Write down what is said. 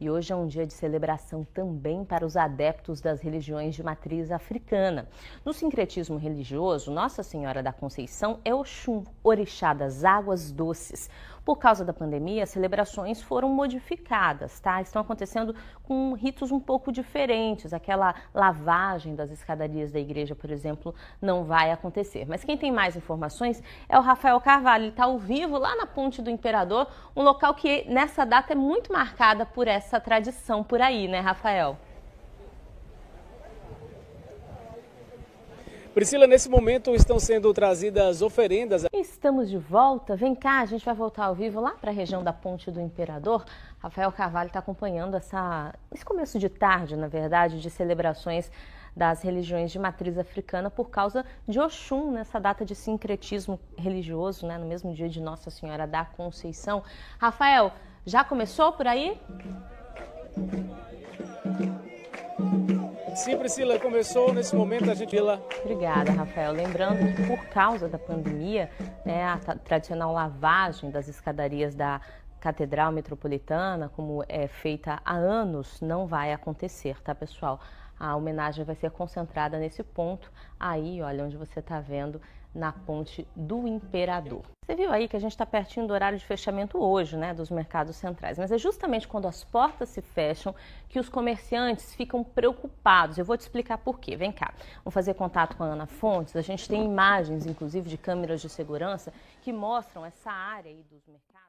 E hoje é um dia de celebração também para os adeptos das religiões de matriz africana. No sincretismo religioso, Nossa Senhora da Conceição é Oxum, orixá das águas doces. Por causa da pandemia, as celebrações foram modificadas, tá? Estão acontecendo com ritos um pouco diferentes. Aquela lavagem das escadarias da igreja, por exemplo, não vai acontecer. Mas quem tem mais informações é o Rafael Carvalho. Ele está ao vivo lá na Ponte do Imperador, um local que nessa data é muito marcada por essa tradição por aí, né, Rafael? Priscila, nesse momento estão sendo trazidas oferendas. Estamos de volta. Vem cá, a gente vai voltar ao vivo lá para a região da Ponte do Imperador. Rafael Carvalho está acompanhando essa, esse começo de tarde, na verdade, de celebrações das religiões de matriz africana por causa de Oxum, nessa data de sincretismo religioso, né, no mesmo dia de Nossa Senhora da Conceição. Rafael, já começou por aí? Música Sim, Priscila, começou nesse momento a gente... Obrigada, Rafael. Lembrando que por causa da pandemia, né, a tradicional lavagem das escadarias da Catedral Metropolitana, como é feita há anos, não vai acontecer, tá, pessoal? A homenagem vai ser concentrada nesse ponto aí, olha, onde você está vendo na Ponte do Imperador. Você viu aí que a gente está pertinho do horário de fechamento hoje, né, dos mercados centrais. Mas é justamente quando as portas se fecham que os comerciantes ficam preocupados. Eu vou te explicar por quê. Vem cá. Vamos fazer contato com a Ana Fontes. A gente tem imagens, inclusive, de câmeras de segurança que mostram essa área aí dos mercados.